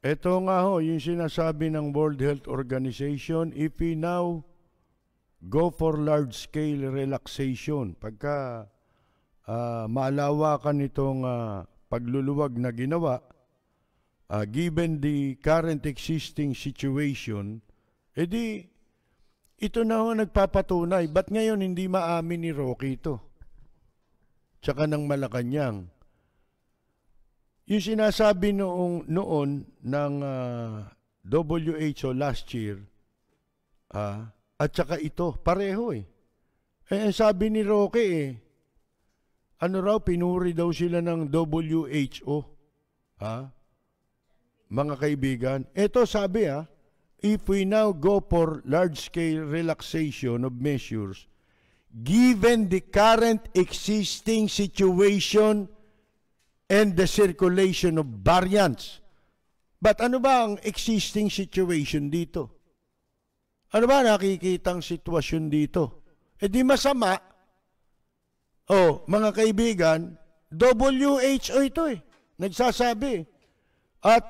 Ito nga ho, yung sinasabi ng World Health Organization, if we now go for large-scale relaxation, pagka uh, ah, maalawakan itong uh, ah, pagluluwag na ginawa, uh, given the current existing situation, edi ito na ho nagpapatunay. Ba't ngayon hindi maamin ni Rocky ito? Tsaka ng Malacanang yung sinasabi noong, noon ng uh, ah, WHO last year, ah, at saka ito, pareho eh. Eh, sabi ni Roque eh, ano raw, pinuri daw sila ng WHO. Ha? Ah, mga kaibigan, ito sabi ha, ah, if we now go for large-scale relaxation of measures, given the current existing situation and the circulation of variants. But ano ba ang existing situation dito? Ano ba nakikitang sitwasyon dito? E di masama. Oh, mga kaibigan, WHO ito eh. Nagsasabi. At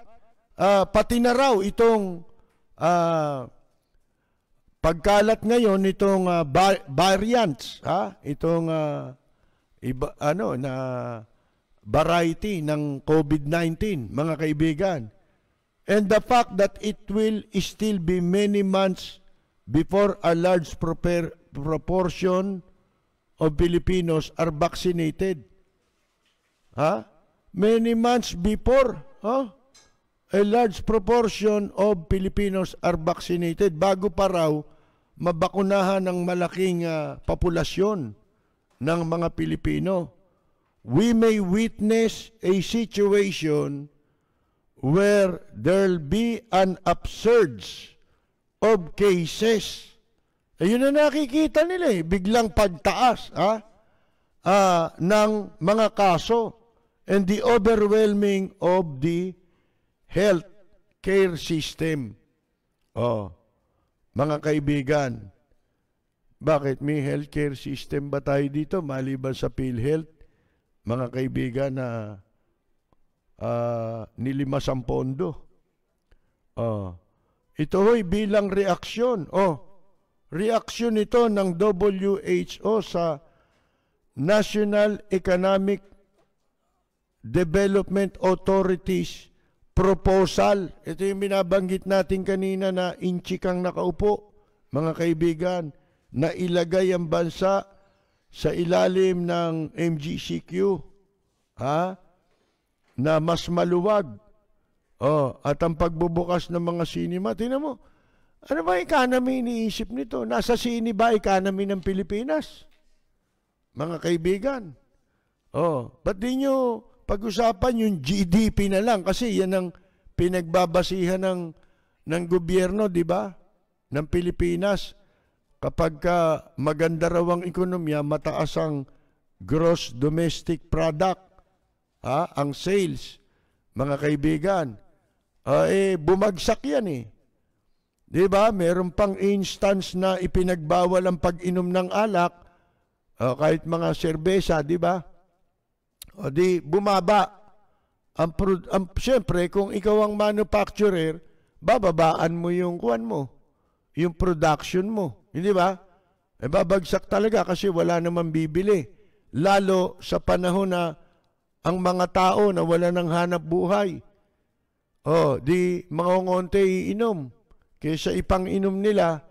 uh, pati na raw itong uh, pagkalat ngayon itong uh, variants, ha? Itong uh, iba, ano na variety ng COVID-19, mga kaibigan. And the fact that it will still be many months before a large proportion of Filipinos are vaccinated. Ha? Many months before, ha? a large proportion of Filipinos are vaccinated bago pa raw mabakunahan ng malaking uh, populasyon ng mga Pilipino we may witness a situation where there'll be an upsurge of cases. Ayun eh, na nakikita nila eh, biglang pagtaas ah, ah, ng mga kaso and the overwhelming of the health care system. Oh, mga kaibigan, bakit may health care system ba tayo dito maliban sa PhilHealth? mga kaibigan na uh, nilima sa pondo. Oh. Ito ho'y bilang reaksyon. Oh, reaksyon ito ng WHO sa National Economic Development Authorities proposal. Ito yung binabanggit natin kanina na inchikang nakaupo, mga kaibigan, na ilagay ang bansa sa ilalim ng MGCQ ha na mas maluwag oh at ang pagbubukas ng mga sinima tingnan mo ano ba economy iniisip nito nasa sini ba economy ng Pilipinas mga kaibigan oh ba't di nyo pag-usapan yung GDP na lang kasi yan ang pinagbabasihan ng ng gobyerno di ba ng Pilipinas kapag ka maganda raw ang ekonomiya, mataas ang gross domestic product, ha? ang sales, mga kaibigan. Uh, eh, bumagsak yan eh. Di ba? Meron pang instance na ipinagbawal ang pag-inom ng alak, uh, kahit mga serbesa, di ba? O di, bumaba. Ang, ang, siyempre, kung ikaw ang manufacturer, bababaan mo yung kuan mo yung production mo. Hindi ba? E babagsak talaga kasi wala naman bibili. Lalo sa panahon na ang mga tao na wala nang hanap buhay. Oh, di mga ngonte iinom. Kaysa ipang-inom nila,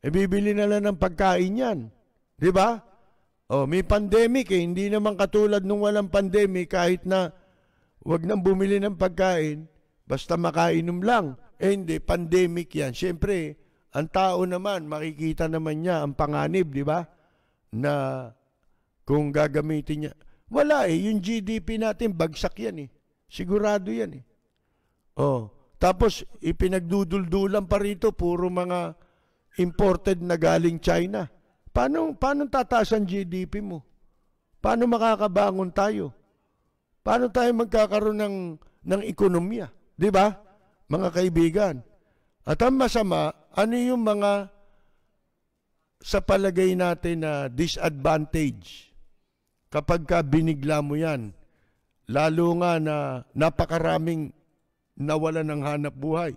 e bibili na lang ng pagkain yan. Di ba? Oh, may pandemic eh. Hindi naman katulad nung walang pandemic kahit na wag nang bumili ng pagkain, basta makainom lang. Eh hindi, pandemic yan. Siyempre, ang tao naman, makikita naman niya ang panganib, di ba? Na kung gagamitin niya. Wala eh, yung GDP natin, bagsak yan eh. Sigurado yan eh. Oh. Tapos, ipinagduduldulan pa rito, puro mga imported na galing China. Paano, paano tataas ang GDP mo? Paano makakabangon tayo? Paano tayo magkakaroon ng, ng ekonomiya? Di ba? Mga kaibigan. At ang masama, ano yung mga sa palagay natin na disadvantage kapag ka binigla mo yan? Lalo nga na napakaraming nawala ng hanap buhay.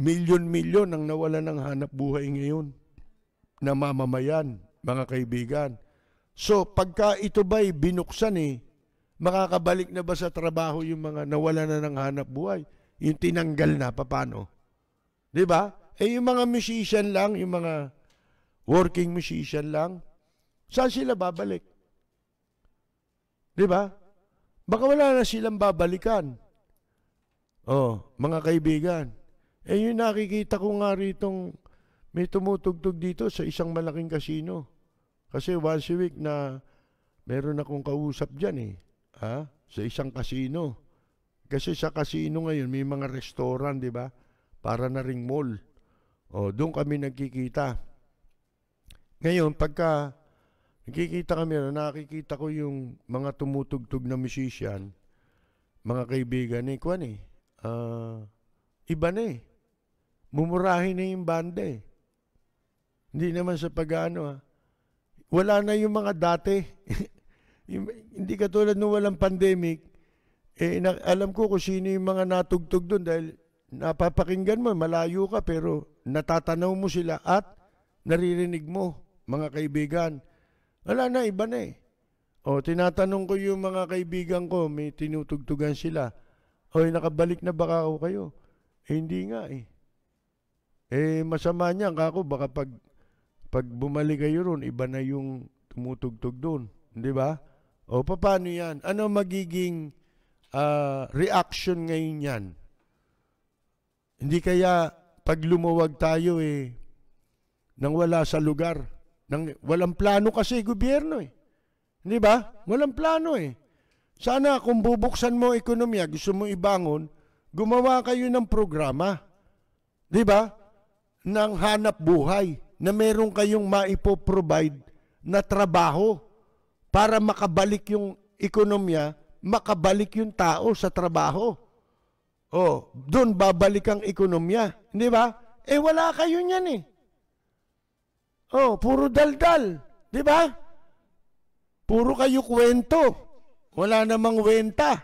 Milyon-milyon ang nawala ng hanap buhay ngayon. mamamayan, mga kaibigan. So, pagka ito ba'y binuksan eh, makakabalik na ba sa trabaho yung mga nawala na ng hanap buhay? Yung tinanggal na, paano? Di ba? Eh, yung mga musician lang, yung mga working musician lang, saan sila babalik? Di ba? Baka wala na silang babalikan. Oh, mga kaibigan. Eh, yung nakikita ko nga ritong may tumutugtog dito sa isang malaking kasino. Kasi once a week na meron akong kausap dyan eh. Ha? Sa isang kasino. Kasi sa kasino ngayon may mga restaurant, di ba? Para na ring mall. O, doon kami nagkikita. Ngayon, pagka nagkikita kami, nakikita ko yung mga tumutugtog na musician, mga kaibigan ni eh, Kwan eh. Uh, iba na eh. Mumurahin na yung banda eh. Hindi naman sa pag-ano ha. Ah. Wala na yung mga dati. hindi katulad nung walang pandemic, eh, na, alam ko kung sino yung mga natugtog doon dahil napapakinggan mo, malayo ka pero natatanaw mo sila at naririnig mo, mga kaibigan. Wala na, iba na eh. O, tinatanong ko yung mga kaibigan ko, may tinutugtugan sila. O, nakabalik na baka ako kayo? Eh, hindi nga eh. Eh, masama niya, kako, baka pag, pag bumalik kayo ron, iba na yung tumutugtog doon. Di ba? O, paano yan? Ano magiging uh, reaction ngayon yan? Hindi kaya pag lumuwag tayo eh, nang wala sa lugar, nang, walang plano kasi gobyerno eh. Hindi ba? Walang plano eh. Sana kung bubuksan mo ekonomiya, gusto mo ibangon, gumawa kayo ng programa. Di ba? Nang hanap buhay na meron kayong maipoprovide na trabaho para makabalik yung ekonomiya, makabalik yung tao sa trabaho. Oh, doon babalik ang ekonomiya. Di ba? Eh, wala kayo niyan eh. Oh, puro daldal. Di ba? Puro kayo kwento. Wala namang wenta.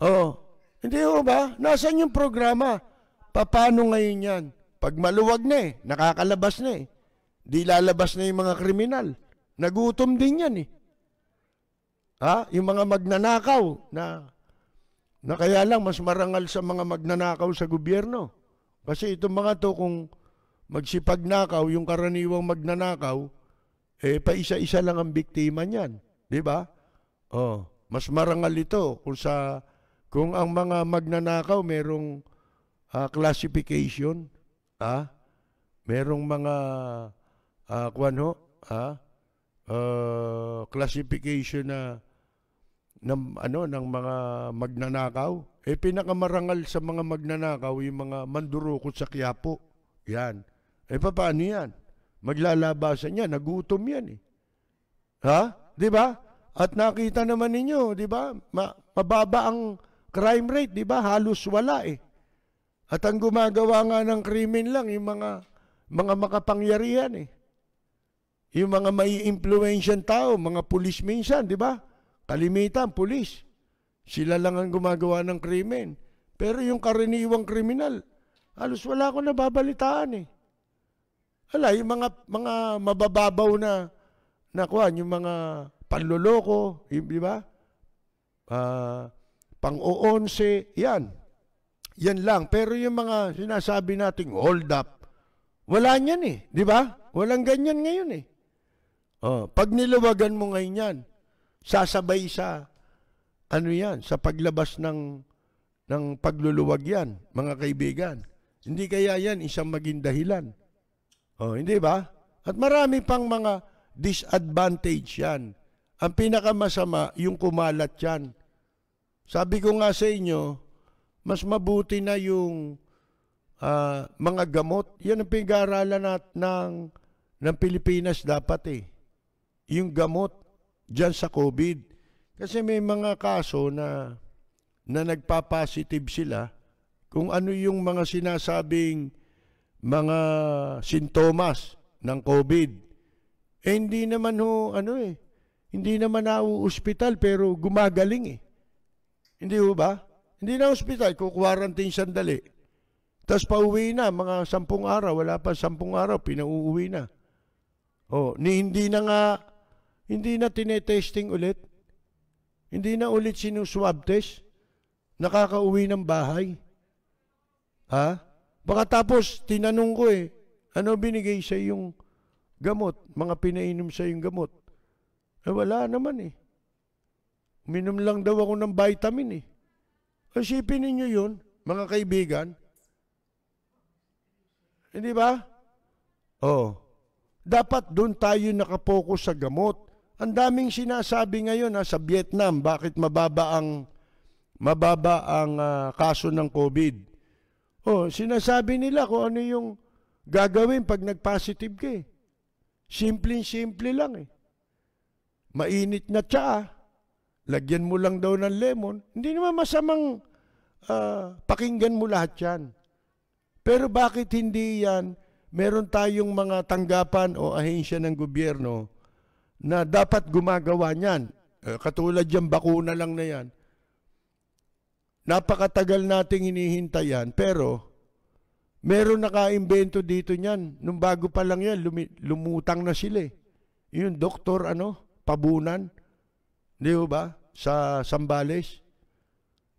Oh, hindi ho ba? Nasaan yung programa? Paano ngayon yan? Pag maluwag na eh, nakakalabas na eh. Di lalabas na yung mga kriminal. Nagutom din yan eh. Ha? Yung mga magnanakaw na na kaya lang mas marangal sa mga magnanakaw sa gobyerno. Kasi itong mga to kung magsipagnakaw, yung karaniwang magnanakaw, eh paisa-isa lang ang biktima niyan, 'di ba? Oh, mas marangal ito kung sa kung ang mga magnanakaw merong uh, classification, ah, merong mga uh, ah, kwan ho, ha? uh, ah, classification na ng ano ng mga magnanakaw. Eh pinakamarangal sa mga magnanakaw yung mga mandurukot sa Quiapo. Yan. Eh paano yan? Maglalabasan yan, nagutom yan eh. Ha? 'Di ba? At nakita naman ninyo, 'di ba? Ma mababa ang crime rate, 'di ba? Halos wala eh. At ang gumagawa nga ng krimen lang yung mga mga makapangyarihan eh. Yung mga may influential tao, mga pulis minsan, 'di ba? Kalimitan, pulis. Sila lang ang gumagawa ng krimen. Pero yung karaniwang kriminal, halos wala akong nababalitaan eh. Ala, yung mga, mga mabababaw na, nakuhan, yung mga panloloko, di ba? Uh, ah, pang-oonse, yan. Yan lang. Pero yung mga sinasabi nating hold up, wala niyan eh, di ba? Walang ganyan ngayon eh. Oh, pag niluwagan mo ngayon yan, Sasabay sa ano yan, sa paglabas ng ng pagluluwag yan, mga kaibigan. Hindi kaya yan isang maging dahilan. Oh, hindi ba? At marami pang mga disadvantage yan. Ang pinakamasama, yung kumalat yan. Sabi ko nga sa inyo, mas mabuti na yung uh, mga gamot. Yan ang pinag-aralan natin ng, ng Pilipinas dapat eh. Yung gamot dyan sa COVID. Kasi may mga kaso na, na nagpa-positive sila kung ano yung mga sinasabing mga sintomas ng COVID. Eh, hindi naman ho, ano eh, hindi naman na ospital pero gumagaling eh. Hindi ho ba? Hindi na ospital, kukwarantine sandali. Tapos pauwi na, mga sampung araw, wala pa sampung araw, pinauuwi na. Oh, ni hindi na nga hindi na tinetesting ulit. Hindi na ulit sinuswab test. Nakakauwi ng bahay. Ha? Baka tapos, tinanong ko eh, ano binigay sa yung gamot? Mga pinainom sa yung gamot? Eh, wala naman eh. Uminom lang daw ako ng vitamin eh. Isipin ninyo yun, mga kaibigan. Hindi eh, ba? Oh. Dapat doon tayo nakapokus sa gamot. Ang daming sinasabi ngayon ha, ah, sa Vietnam, bakit mababa ang mababa ang uh, kaso ng COVID. Oh, sinasabi nila kung ano yung gagawin pag nag-positive ka eh. Simpleng-simple lang eh. Mainit na tsaa, lagyan mo lang daw ng lemon. Hindi naman masamang uh, pakinggan mo lahat yan. Pero bakit hindi yan? Meron tayong mga tanggapan o ahensya ng gobyerno na dapat gumagawa niyan. Eh, katulad yung bakuna lang na yan. Napakatagal nating hinihintay yan, pero meron nakaimbento dito niyan. Nung bago pa lang yan, lumi, lumutang na sila eh. Yung doktor, ano, pabunan, di ba, sa Sambales.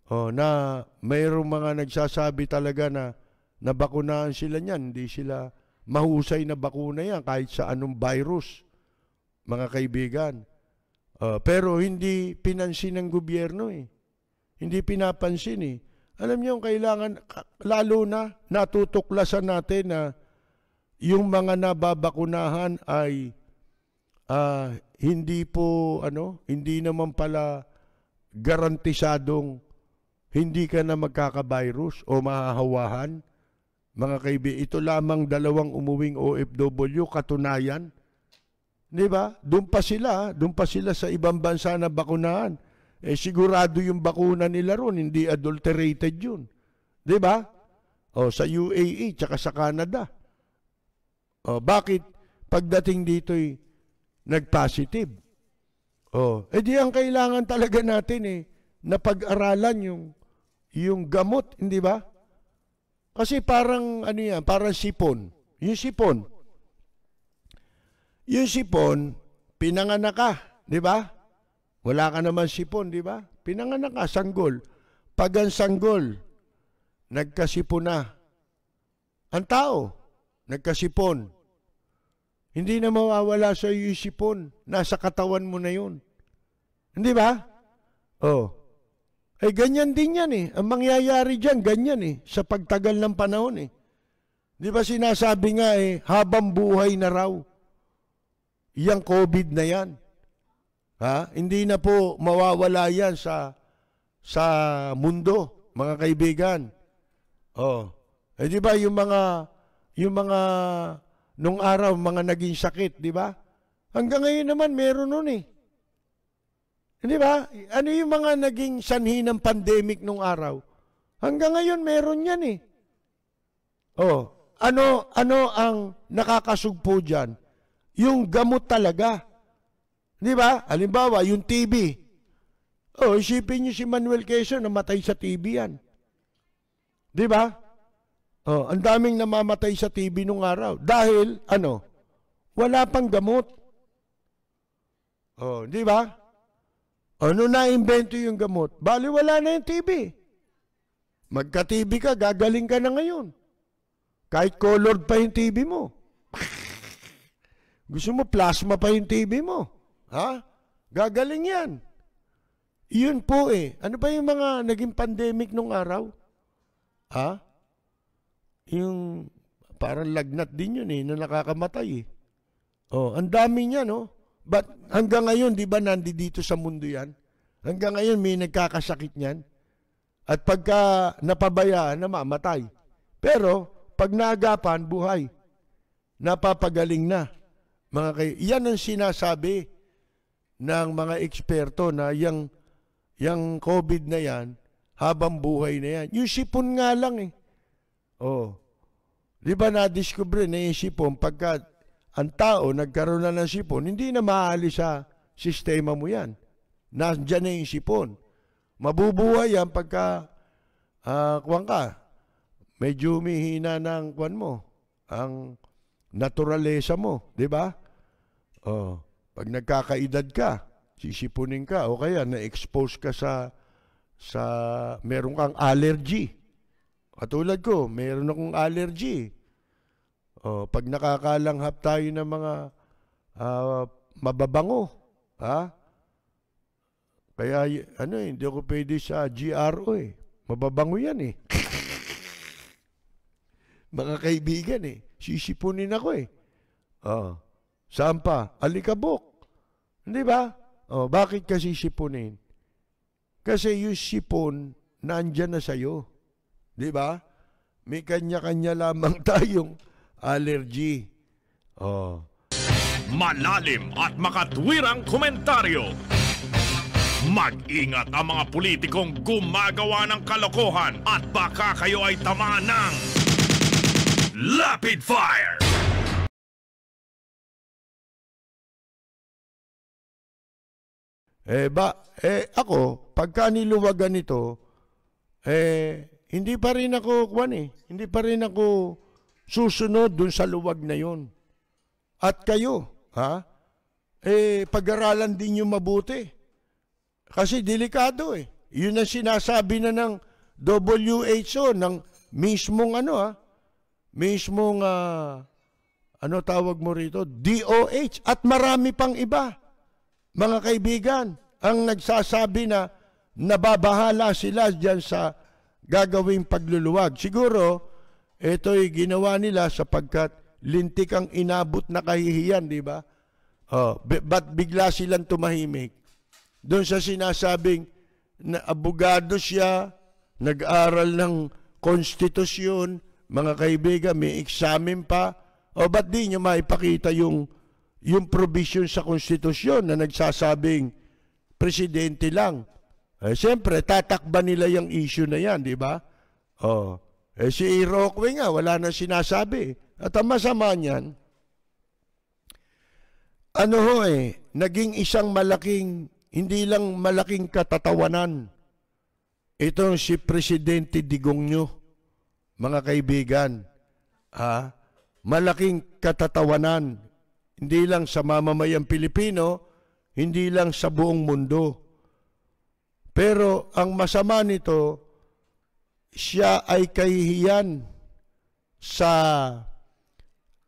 Oh, na mayroong mga nagsasabi talaga na nabakunahan sila niyan, hindi sila mahusay na bakuna yan kahit sa anong virus mga kaibigan. Uh, pero hindi pinansin ng gobyerno eh. Hindi pinapansin eh. Alam niyo, kailangan, lalo na natutuklasan natin na yung mga nababakunahan ay uh, hindi po, ano, hindi naman pala garantisadong hindi ka na magkakavirus o mahahawahan. Mga kaibigan, ito lamang dalawang umuwing OFW, katunayan, Di ba? Doon pa sila, doon pa sila sa ibang bansa na bakunahan. Eh sigurado yung bakuna nila ron, hindi adulterated yun. Di ba? O sa UAE, tsaka sa Canada. O bakit pagdating dito'y nag-positive? O, eh ang kailangan talaga natin eh, na pag-aralan yung, yung gamot, hindi ba? Kasi parang ano yan, parang sipon. Yung sipon, yung sipon, pinanganak ka, di ba? Wala ka naman sipon, di ba? Pinanganak ka, sanggol. Pag ang sanggol, nagkasipon na. Ang tao, nagkasipon. Hindi na mawawala sa iyo yung sipon. Nasa katawan mo na yun. Hindi ba? Oh. Ay eh, ganyan din yan eh. Ang mangyayari dyan, ganyan eh. Sa pagtagal ng panahon eh. Di ba sinasabi nga eh, habang buhay na raw. Yang COVID na yan. Ha? Hindi na po mawawala yan sa sa mundo, mga kaibigan. Oh. Eh di ba yung mga yung mga nung araw mga naging sakit, di ba? Hanggang ngayon naman meron nun eh. Di ba? Ano yung mga naging sanhi ng pandemic nung araw? Hanggang ngayon meron yan eh. Oh, ano ano ang nakakasugpo diyan? Yung gamot talaga. Di ba? Halimbawa, yung TV. Oh, isipin niyo si Manuel Quezon namatay sa TV yan. Di ba? Oh, ang daming namamatay sa TV nung araw. Dahil, ano, wala pang gamot. Oh, di ba? Ano na invento yung gamot? Bali, wala na yung TV. magka tv ka, gagaling ka na ngayon. Kahit colored pa yung TV mo. Gusto mo, plasma pa yung TV mo. Ha? Gagaling yan. Yun po eh. Ano ba yung mga naging pandemic nung araw? Ha? Yung parang lagnat din yun eh, na nakakamatay eh. Oh, ang dami niya no. But hanggang ngayon, di ba, nandito sa mundo yan? Hanggang ngayon, may nagkakasakit niyan. At pagka napabayaan, namamatay. Pero, pag naagapan, buhay. Napapagaling na. Mga kay, yan ang sinasabi ng mga eksperto na yang, yang COVID na yan, habang buhay na yan. Yung sipon nga lang eh. Oh. Di ba na-discover na yung sipon pagka ang tao nagkaroon na ng sipon, hindi na maaalis sa sistema mo yan. Nandiyan na yung sipon. Mabubuhay yan pagka uh, ah, kuwan ka. Medyo umihina na ang kuwan mo. Ang naturalesa mo, 'di ba? Oh, pag nagkakaedad ka, sisipunin ka o kaya na-expose ka sa sa meron kang allergy. Katulad ko, meron akong allergy. Oh, pag nakakalanghap tayo ng mga uh, mababango, ha? Kaya ano eh, hindi ako pwede sa GRO eh. Mababango yan eh. mga kaibigan eh. Sisipunin ako eh. Oh. Saan pa? Alikabok. Hindi ba? Oh, bakit ka sisipunin? Kasi yung sipon, nandyan na sa'yo. Di ba? May kanya-kanya lamang tayong allergy. Oh. Malalim at makatwirang komentaryo. Mag-ingat ang mga politikong gumagawa ng kalokohan at baka kayo ay tamaan ng... Lapid Fire! Eh, ba, eh, ako, pagka niluwagan nito, eh, hindi pa rin ako, kwan eh, hindi pa rin ako susunod dun sa luwag na yon. At kayo, ha, eh, pag-aralan din yung mabuti. Kasi delikado eh. Yun ang sinasabi na ng WHO, ng mismong ano ah, mismong uh, ano tawag mo rito? DOH at marami pang iba. Mga kaibigan, ang nagsasabi na nababahala sila diyan sa gagawing pagluluwag. Siguro, ito'y ginawa nila sapagkat lintik ang inabot na kahihiyan, di ba? Oh, ba't bigla silang tumahimik? Doon sa sinasabing na abogado siya, nag-aral ng konstitusyon, mga kaibigan, may examen pa. O ba't di nyo maipakita yung, yung provision sa konstitusyon na nagsasabing presidente lang? Eh, siyempre, tatakba nila yung issue na yan, di ba? Oh. Eh, si Iroquois nga, wala na sinasabi. At ang masama niyan, ano ho eh, naging isang malaking, hindi lang malaking katatawanan, itong si Presidente Digong nyo mga kaibigan, ha? malaking katatawanan, hindi lang sa mamamayang Pilipino, hindi lang sa buong mundo. Pero ang masama nito, siya ay kahihiyan sa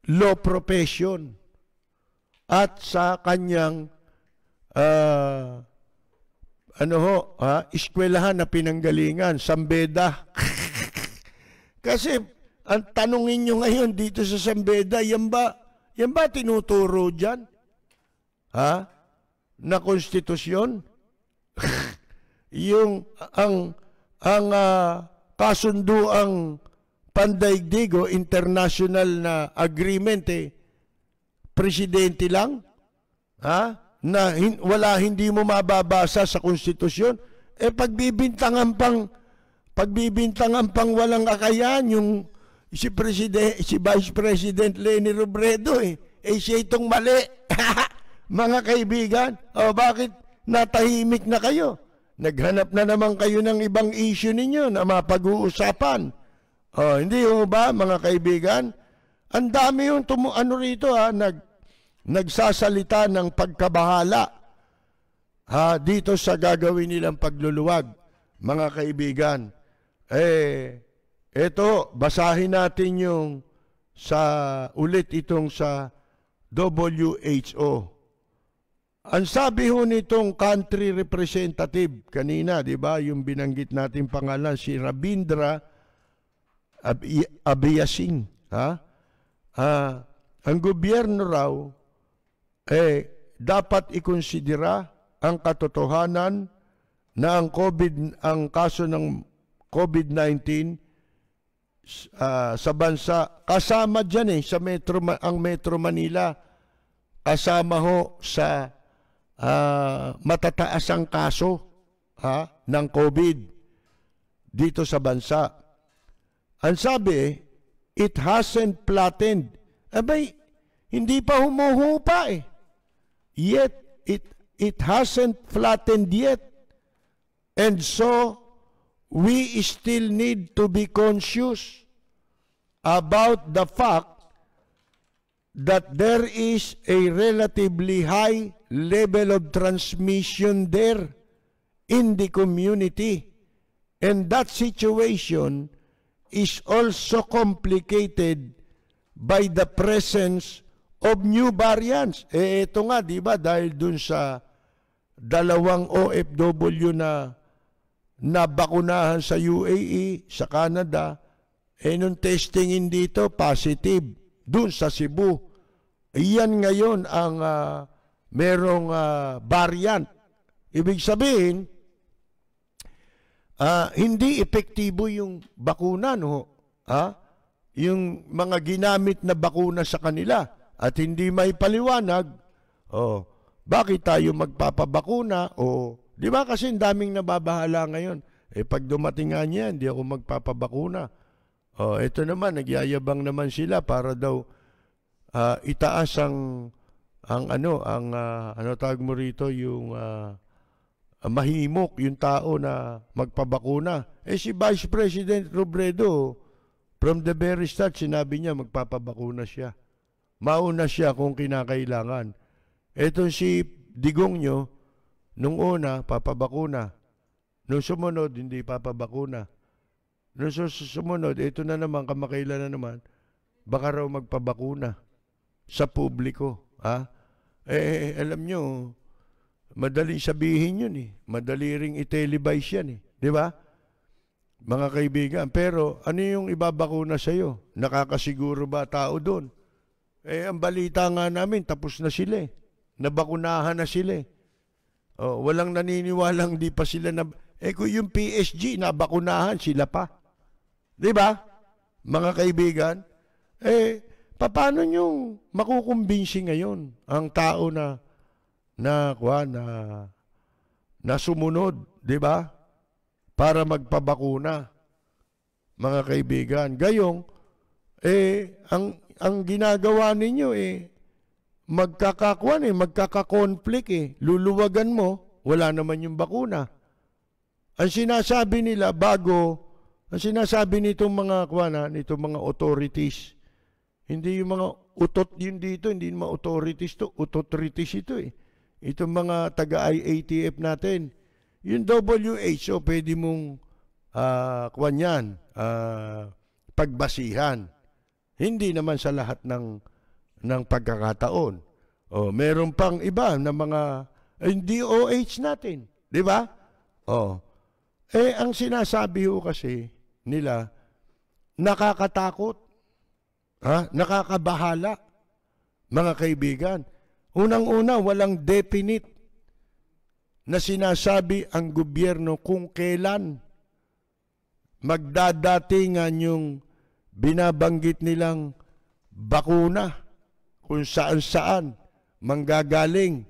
law profession at sa kanyang uh, ano ho, ha, ah, eskwelahan na pinanggalingan, Sambeda. Kasi ang tanongin nyo ngayon dito sa Sambeda, yan ba, yan ba tinuturo dyan? Ha? Na konstitusyon? yung ang ang uh, kasunduang pandaigdig o international na agreement eh, presidente lang ha na hin, wala hindi mo mababasa sa konstitusyon eh pagbibintangan pang pagbibintang ang pangwalang akayan yung si President si Vice President Leni Robredo eh eh siya itong mali mga kaibigan o oh, bakit natahimik na kayo naghanap na naman kayo ng ibang issue ninyo na mapag-uusapan oh, hindi ho ba mga kaibigan ang dami yung tumu ano rito ha nag nagsasalita ng pagkabahala ha dito sa gagawin nilang pagluluwag mga kaibigan eh, ito, basahin natin yung sa ulit itong sa WHO. Ang sabi ho nitong country representative kanina, 'di ba, yung binanggit natin pangalan si Rabindra Ab Abiyasing, ha? Ah, ang gobyerno raw eh dapat ikonsidera ang katotohanan na ang COVID ang kaso ng COVID-19 uh, ah, sa bansa. Kasama dyan eh, sa Metro, ang Metro Manila. Kasama ho sa uh, ah, matataas ang kaso ha, ng COVID dito sa bansa. Ang sabi, eh, it hasn't flattened. Abay, hindi pa humuhupa eh. Yet, it, it hasn't flattened yet. And so, we still need to be conscious about the fact that there is a relatively high level of transmission there in the community. And that situation is also complicated by the presence of new variants. Eh, ito nga, di ba, dahil dun sa dalawang OFW na nabakunahan sa UAE, sa Canada, eh nung testing testingin dito, positive, dun sa Cebu. Iyan ngayon ang uh, merong uh, variant. Ibig sabihin, uh, hindi epektibo yung bakuna, no? Ha? Yung mga ginamit na bakuna sa kanila at hindi may paliwanag, oh, bakit tayo magpapabakuna o oh, Di ba kasi ang daming nababahala ngayon. Eh pag dumating nga niya, hindi ako magpapabakuna. Oh, ito naman, nagyayabang naman sila para daw uh, itaas ang ang ano, ang uh, ano tawag mo rito yung uh, mahimok yung tao na magpabakuna. Eh si Vice President Robredo from the very start sinabi niya magpapabakuna siya. Mauna siya kung kinakailangan. Etong si Digong nyo, Nung una, papabakuna. Nung sumunod, hindi papabakuna. Nung susunod, ito na naman, kamakailan na naman, baka raw magpabakuna sa publiko. Ha? Eh, eh, eh, alam nyo, madaling sabihin yun eh. Madali ring itelevise yan eh. Di ba? Mga kaibigan, pero ano yung ibabakuna sa'yo? Nakakasiguro ba tao doon? Eh, ang balita nga namin, tapos na sila eh. Nabakunahan na sila eh. Oh, walang naniniwalang di pa sila na... Eh kung yung PSG, nabakunahan sila pa. Di ba? Mga kaibigan, eh, paano nyo makukumbinsi ngayon ang tao na na kwa na na sumunod, 'di ba? Para magpabakuna. Mga kaibigan, gayong eh ang ang ginagawa ninyo eh magkakakuan eh, magkakakonflict eh. Luluwagan mo, wala naman yung bakuna. Ang sinasabi nila bago, ang sinasabi nitong mga kuana, nitong mga authorities, hindi yung mga utot yun dito, hindi yung mga authorities to, authorities ito eh. Itong mga taga-IATF natin, yung WHO, pwede mong uh, kuwan yan, uh, pagbasihan. Hindi naman sa lahat ng ng pagkakataon. O, oh, meron pang iba na mga hindi OH natin, di ba? O. Oh. Eh, ang sinasabi ho kasi nila, nakakatakot, ha? nakakabahala, mga kaibigan. Unang-una, walang definite na sinasabi ang gobyerno kung kailan magdadatingan yung binabanggit nilang bakuna kung saan-saan manggagaling.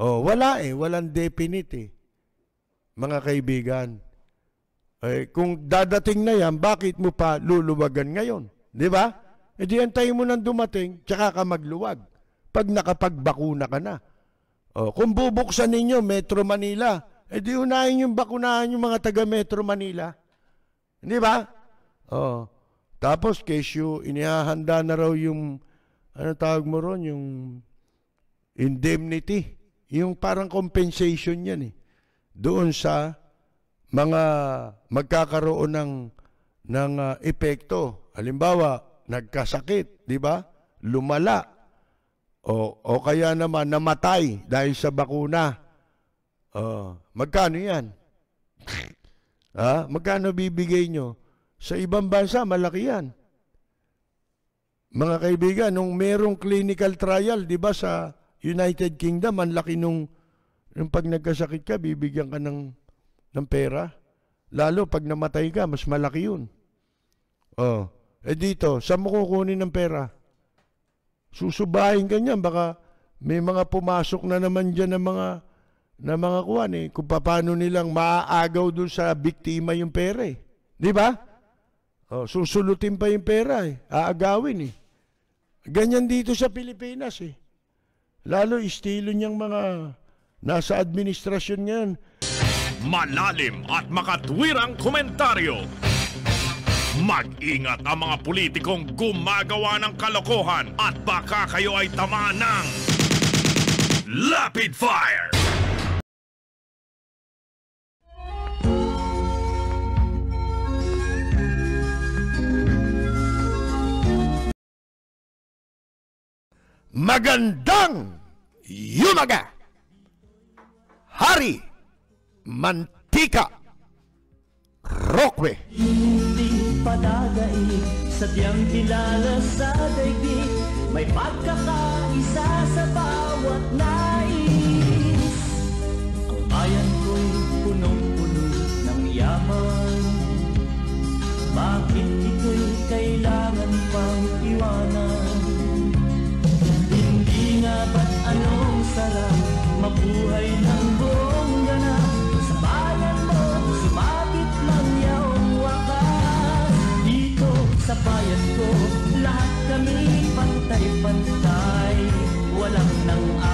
Oh, wala eh, walang definite eh. Mga kaibigan, eh, kung dadating na yan, bakit mo pa luluwagan ngayon? Di ba? E di antayin mo nang dumating, tsaka ka magluwag. Pag nakapagbakuna ka na. Oh, kung bubuksan ninyo Metro Manila, eh di unahin yung bakunahan yung mga taga Metro Manila. Di ba? Oh. Tapos, case kesyo, inihahanda na raw yung ano tawag mo ron, yung indemnity. Yung parang compensation yan eh. Doon sa mga magkakaroon ng, ng uh, epekto. Halimbawa, nagkasakit, di ba? Lumala. O, o kaya naman, namatay dahil sa bakuna. Uh, magkano yan? ha? Magkano bibigay nyo? Sa ibang bansa, malaki yan. Mga kaibigan, nung merong clinical trial, di ba sa United Kingdom, ang laki nung, nung pag nagkasakit ka, bibigyan ka ng, ng pera. Lalo pag namatay ka, mas malaki yun. Oh. Eh dito, saan mo kukunin ng pera? Susubahin ka niyan, baka may mga pumasok na naman dyan ng mga na mga kuwan eh, kung paano nilang maaagaw doon sa biktima yung pera eh. Di ba? Oh, susulutin pa yung pera eh. Aagawin eh. Ganyan dito sa Pilipinas eh. Lalo estilo niyang mga nasa administrasyon ngayon. Malalim at makatwirang komentaryo. Mag-ingat ang mga politikong gumagawa ng kalokohan at baka kayo ay tamaan ng Lapid Fire! Magandang yumaga! Hari Mantika Rokwe. Hindi padagay sa tiyang kilala sa daigdig May pagkakaisa sa bawat nais Ang bayan ko'y punong-puno ng yaman Bakit ito'y kailangan sarap Mabuhay ng buong ganap Sa bayan mo, sumapit lang yaong wakas Dito sa bayan ko, lahat kami pantay-pantay Walang nang